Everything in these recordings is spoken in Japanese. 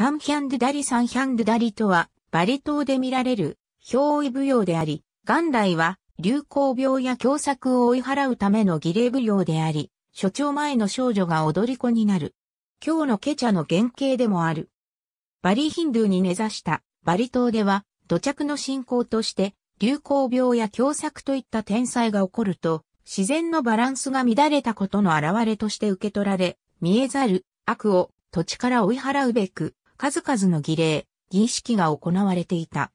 サンヒャンドゥダリサンヒャンドゥダリとは、バリ島で見られる、憑依舞踊であり、元来は、流行病や狭作を追い払うための儀礼舞踊であり、所長前の少女が踊り子になる。今日のケチャの原型でもある。バリヒンドゥーに根ざしたバリ島では土着の信仰として流行病や狭作といった天災が起こると自然のバランスが乱れたことの表れとして受け取られ見えざる悪を土地から追い払うべく数々の儀礼、儀式が行われていた。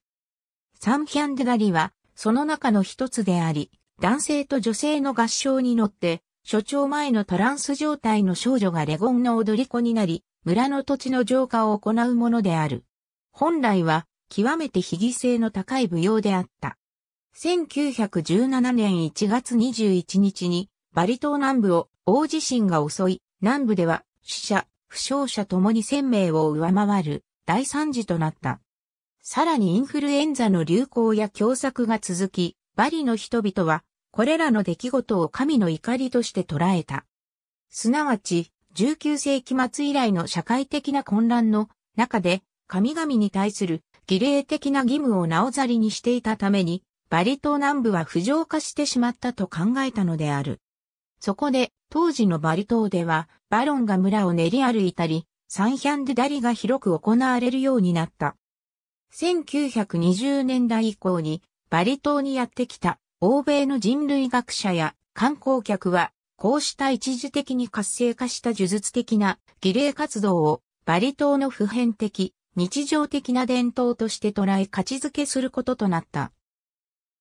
サンヒャンデガリは、その中の一つであり、男性と女性の合唱に乗って、所長前のトランス状態の少女がレゴンの踊り子になり、村の土地の浄化を行うものである。本来は、極めて非義性の高い舞踊であった。1917年1月21日に、バリ島南部を大地震が襲い、南部では死者、負傷者ともに1000名を上回る大惨事となった。さらにインフルエンザの流行や凶作が続き、バリの人々は、これらの出来事を神の怒りとして捉えた。すなわち、19世紀末以来の社会的な混乱の中で、神々に対する儀礼的な義務をなおざりにしていたために、バリ島南部は不浄化してしまったと考えたのである。そこで、当時のバリ島では、バロンが村を練り歩いたり、サンヒャンデダリが広く行われるようになった。1920年代以降に、バリ島にやってきた、欧米の人類学者や観光客は、こうした一時的に活性化した呪術的な儀礼活動を、バリ島の普遍的、日常的な伝統として捉え価値づけすることとなった。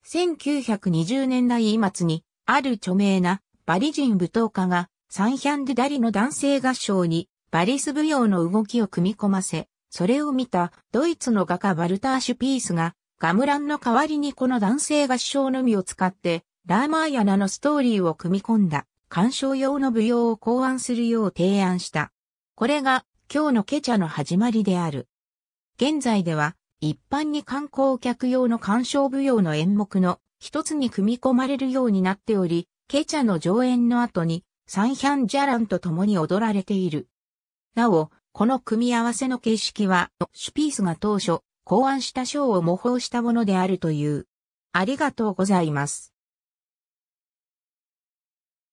1920年代末に、ある著名なバリ人舞踏家がサンヒャンデダリの男性合唱にバリス舞踊の動きを組み込ませ、それを見たドイツの画家バルターシュピースがガムランの代わりにこの男性合唱のみを使ってラーマーヤナのストーリーを組み込んだ鑑賞用の舞踊を考案するよう提案した。これが今日のケチャの始まりである。現在では一般に観光客用の鑑賞舞踊の演目の一つに組み込まれるようになっており、ケチャの上演の後に、サンヒャンジャランと共に踊られている。なお、この組み合わせの形式は、シュピースが当初、考案した章を模倣したものであるという。ありがとうございます。